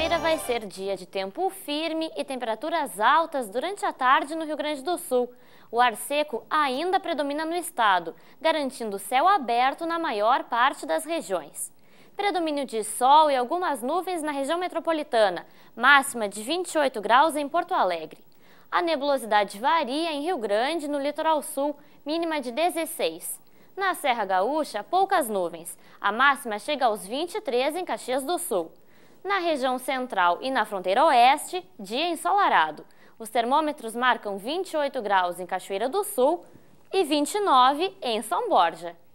Sexta-feira vai ser dia de tempo firme e temperaturas altas durante a tarde no Rio Grande do Sul. O ar seco ainda predomina no estado, garantindo céu aberto na maior parte das regiões. Predomínio de sol e algumas nuvens na região metropolitana, máxima de 28 graus em Porto Alegre. A nebulosidade varia em Rio Grande, no litoral sul, mínima de 16. Na Serra Gaúcha, poucas nuvens. A máxima chega aos 23 em Caxias do Sul. Na região central e na fronteira oeste, dia ensolarado. Os termômetros marcam 28 graus em Cachoeira do Sul e 29 em São Borja.